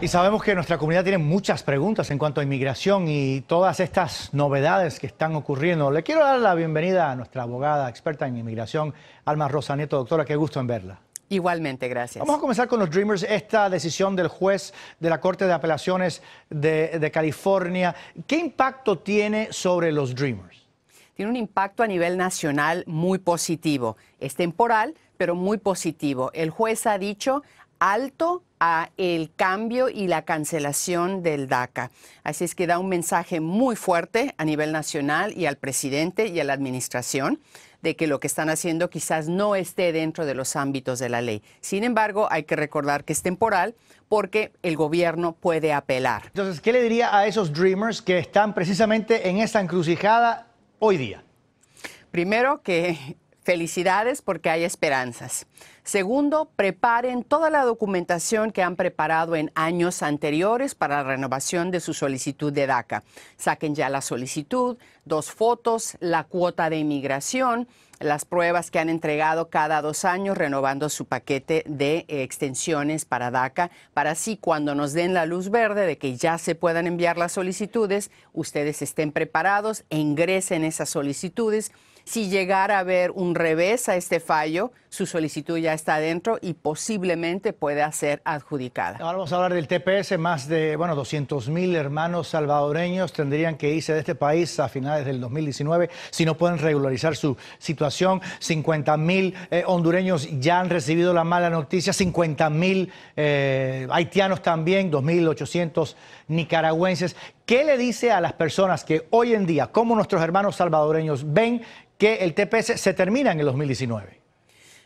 Y sabemos que nuestra comunidad tiene muchas preguntas en cuanto a inmigración y todas estas novedades que están ocurriendo. Le quiero dar la bienvenida a nuestra abogada experta en inmigración, Alma Rosa Nieto. Doctora, qué gusto en verla. Igualmente, gracias. Vamos a comenzar con los Dreamers. Esta decisión del juez de la Corte de Apelaciones de, de California, ¿qué impacto tiene sobre los Dreamers? Tiene un impacto a nivel nacional muy positivo. Es temporal, pero muy positivo. El juez ha dicho alto a el cambio y la cancelación del DACA. Así es que da un mensaje muy fuerte a nivel nacional y al presidente y a la administración de que lo que están haciendo quizás no esté dentro de los ámbitos de la ley. Sin embargo, hay que recordar que es temporal porque el gobierno puede apelar. Entonces, ¿qué le diría a esos dreamers que están precisamente en esta encrucijada hoy día? Primero que felicidades porque hay esperanzas. Segundo, preparen toda la documentación que han preparado en años anteriores para la renovación de su solicitud de DACA. Saquen ya la solicitud, dos fotos, la cuota de inmigración, las pruebas que han entregado cada dos años renovando su paquete de extensiones para DACA, para así cuando nos den la luz verde de que ya se puedan enviar las solicitudes, ustedes estén preparados, ingresen esas solicitudes si llegara a haber un revés a este fallo, su solicitud ya está adentro y posiblemente pueda ser adjudicada. Ahora vamos a hablar del TPS. Más de, bueno, 200 mil hermanos salvadoreños tendrían que irse de este país a finales del 2019 si no pueden regularizar su situación. 50 mil eh, hondureños ya han recibido la mala noticia. 50 mil eh, haitianos también. 2.800 nicaragüenses. ¿Qué le dice a las personas que hoy en día, como nuestros hermanos salvadoreños, ven que el TPS se termina en el 2019.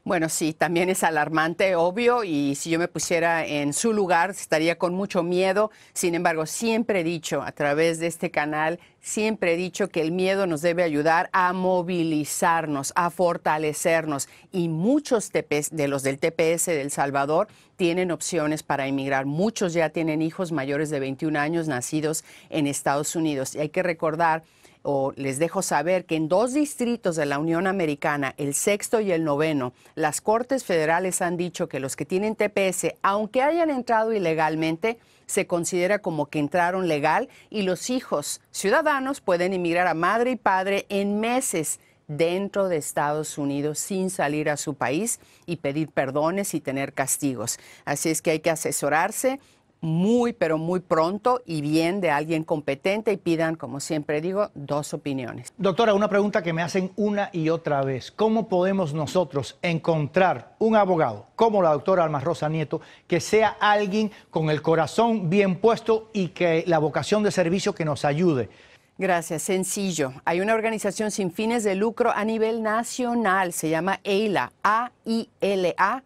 Bueno, sí, también es alarmante, obvio, y si yo me pusiera en su lugar estaría con mucho miedo. Sin embargo, siempre he dicho a través de este canal, siempre he dicho que el miedo nos debe ayudar a movilizarnos, a fortalecernos. Y muchos TPS, de los del TPS de El Salvador tienen opciones para emigrar. Muchos ya tienen hijos mayores de 21 años nacidos en Estados Unidos. Y hay que recordar o les dejo saber que en dos distritos de la Unión Americana, el sexto y el noveno, las Cortes Federales han dicho que los que tienen TPS, aunque hayan entrado ilegalmente, se considera como que entraron legal y los hijos ciudadanos pueden emigrar a madre y padre en meses dentro de Estados Unidos sin salir a su país y pedir perdones y tener castigos. Así es que hay que asesorarse muy, pero muy pronto y bien de alguien competente y pidan, como siempre digo, dos opiniones. Doctora, una pregunta que me hacen una y otra vez. ¿Cómo podemos nosotros encontrar un abogado como la doctora Alma Rosa Nieto que sea alguien con el corazón bien puesto y que la vocación de servicio que nos ayude? Gracias, sencillo. Hay una organización sin fines de lucro a nivel nacional, se llama AILA, A-I-L-A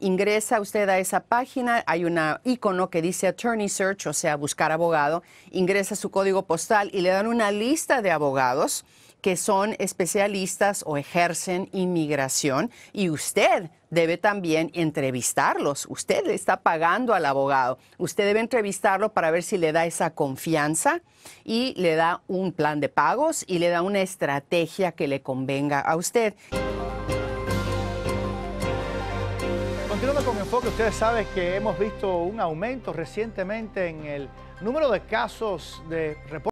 Ingresa usted a esa página, hay un icono que dice Attorney Search, o sea, buscar abogado. Ingresa su código postal y le dan una lista de abogados que son especialistas o ejercen inmigración y usted debe también entrevistarlos. Usted le está pagando al abogado. Usted debe entrevistarlo para ver si le da esa confianza y le da un plan de pagos y le da una estrategia que le convenga a usted. continuando con enfoque, ustedes saben que hemos visto un aumento recientemente en el número de casos de reportes.